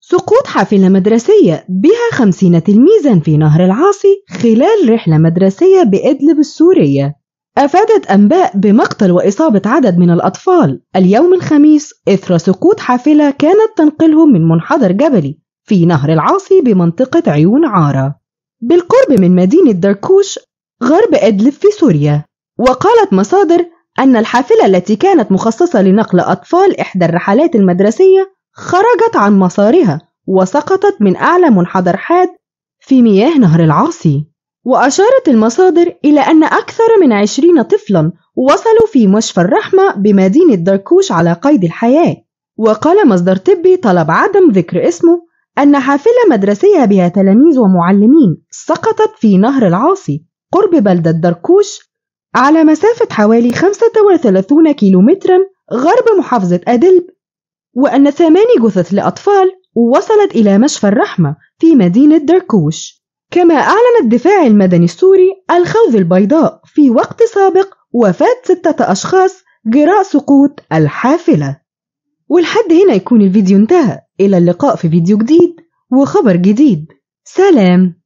سقوط حافلة مدرسية بها خمسين تلميذا في نهر العاصي خلال رحلة مدرسية بإدلب السورية أفادت أنباء بمقتل وإصابة عدد من الأطفال اليوم الخميس إثر سقوط حافلة كانت تنقلهم من منحدر جبلي في نهر العاصي بمنطقة عيون عارة بالقرب من مدينة دركوش غرب إدلب في سوريا وقالت مصادر أن الحافلة التي كانت مخصصة لنقل أطفال إحدى الرحلات المدرسية خرجت عن مسارها وسقطت من أعلى منحدر حاد في مياه نهر العاصي وأشارت المصادر إلى أن أكثر من عشرين طفلا وصلوا في مشفى الرحمة بمدينة دركوش على قيد الحياة وقال مصدر طبي طلب عدم ذكر اسمه أن حافلة مدرسية بها تلاميذ ومعلمين سقطت في نهر العاصي قرب بلدة دركوش على مسافة حوالي 35 كيلومترا غرب محافظة أدلب وأن ثمان جثث لأطفال وصلت إلى مشفى الرحمة في مدينة دركوش كما أعلن الدفاع المدني السوري الخوذ البيضاء في وقت سابق وفاة ستة أشخاص جراء سقوط الحافلة والحد هنا يكون الفيديو انتهى إلى اللقاء في فيديو جديد وخبر جديد سلام